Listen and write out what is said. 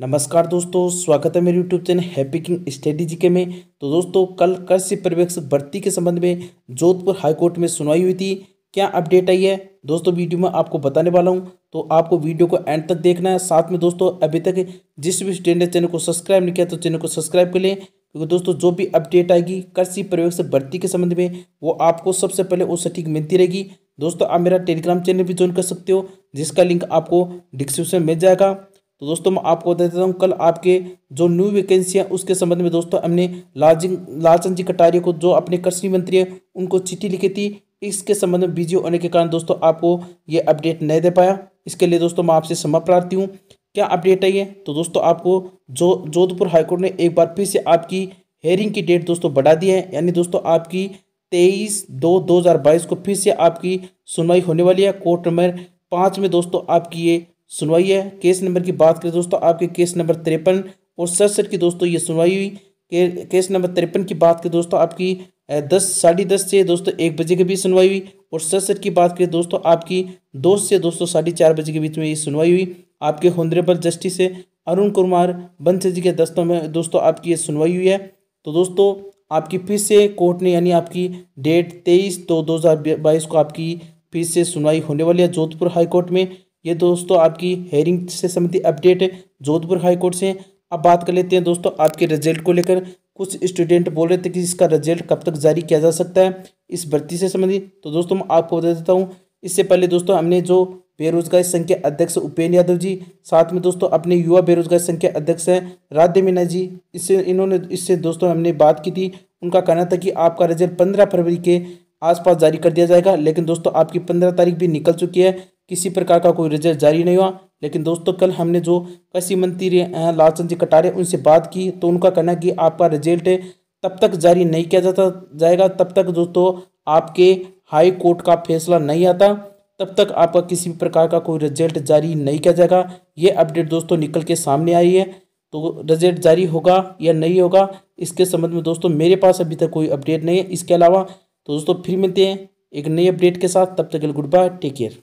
नमस्कार दोस्तों स्वागत है मेरे YouTube channel happy king study के में तो दोस्तों कल कृषि पर्यवेक्षक भर्ती के संबंध में जोधपुर हाईकोर्ट में सुनवाई हुई थी क्या अपडेट आई है दोस्तों वीडियो में आपको बताने वाला हूं तो आपको वीडियो को एंड तक देखना है साथ में दोस्तों अभी तक जिस भी स्टैंडर्ड चैनल को सब्सक्राइब नहीं किया तो चैनल को सब्सक्राइब कर लें क्योंकि दोस्तों जो भी अपडेट आएगी कृषि पर्यवेक्षक भर्ती के संबंध में वो आपको सबसे पहले वो सटीक मिलती रहेगी दोस्तों आप मेरा टेलीग्राम चैनल भी ज्वाइन कर सकते हो जिसका लिंक आपको डिस्क्रिप्शन मिल जाएगा तो दोस्तों मैं आपको बता देता हूँ कल आपके जो न्यू वैकेंसी है उसके संबंध में दोस्तों हमने लालजिंग लालचंद जी कटारिया को जो अपने कृषि मंत्री है उनको चिट्ठी लिखी थी इसके संबंध में बिजी होने के कारण दोस्तों आपको ये अपडेट नहीं दे पाया इसके लिए दोस्तों मैं आपसे क्षमा प्रार्थी हूँ क्या अपडेट है ये तो दोस्तों आपको जो जोधपुर हाईकोर्ट ने एक बार फिर से आपकी हेयरिंग की डेट दोस्तों बढ़ा दी है यानी दोस्तों आपकी तेईस दो दो हज़ार बाईस को फिर से आपकी सुनवाई होने वाली है कोर्ट नंबर पाँच में दोस्तों आपकी ये सुनवाई है केस नंबर की बात करें दोस्तों आपके केस नंबर तिरपन और सड़सठ की दोस्तों ये सुनवाई हुई के, केस नंबर तिरपन की बात करें दोस्तों आपकी दस साढ़े दस से दोस्तों एक बजे के बीच सुनवाई हुई और सड़सठ की बात करें दोस्तों आपकी दो से दोस्तों साढ़े चार बजे के बीच में ये सुनवाई हुई आपके हॉन्ड्रेबल जस्टिस अरुण कुमार बंसल जी के दस्तों में दोस्तों आपकी ये सुनवाई हुई है तो दोस्तों आपकी फिर से कोर्ट ने यानी आपकी डेट तेईस दो दो हज़ार बाईस को आपकी फिर से सुनवाई होने वाली है जोधपुर हाई कोर्ट में ये दोस्तों आपकी हेयरिंग से संबंधित अपडेट है जोधपुर हाईकोर्ट से अब बात कर लेते हैं दोस्तों आपके रिजल्ट को लेकर कुछ स्टूडेंट बोल रहे थे कि इसका रिजल्ट कब तक जारी किया जा सकता है इस भर्ती से संबंधित तो दोस्तों मैं आपको बता देता हूँ इससे पहले दोस्तों हमने जो बेरोजगारी संघ के अध्यक्ष उपेन्द्र यादव जी साथ में दोस्तों अपने युवा बेरोजगारी संघ के अध्यक्ष हैं राध्य मीना जी इससे इन्होंने इससे दोस्तों हमने बात की थी उनका कहना था कि आपका रिजल्ट पंद्रह फरवरी के आसपास जारी कर दिया जाएगा लेकिन दोस्तों आपकी पंद्रह तारीख भी निकल चुकी है किसी प्रकार का कोई रिजल्ट जारी नहीं हुआ लेकिन दोस्तों कल हमने जो कृषि मंत्री लालचंद जी कटारे उनसे बात की तो उनका कहना कि आपका रिजल्ट तब तक जारी नहीं किया जाता जाएगा तब तक दोस्तों आपके हाई कोर्ट का फैसला नहीं आता तब तक आपका किसी भी प्रकार का कोई रिजल्ट जारी नहीं किया जाएगा ये अपडेट दोस्तों निकल के सामने आई है तो रिजल्ट जारी होगा या नहीं होगा इसके संबंध में दोस्तों मेरे पास अभी तक कोई अपडेट नहीं है इसके अलावा तो दोस्तों फिर मिलते हैं एक नई अपडेट के साथ तब तक गुड बाय टेक केयर